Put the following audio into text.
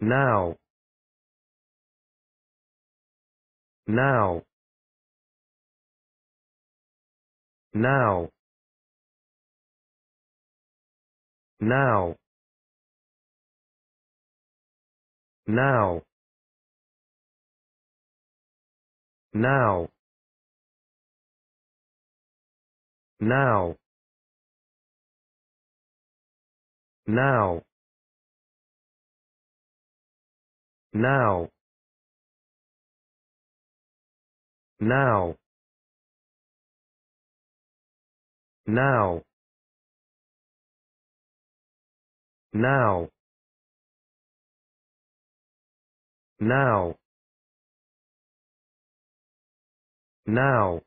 Now. Now. Now. Now. Now. Now. Now. Now. Now. Now. Now. Now. Now. Now.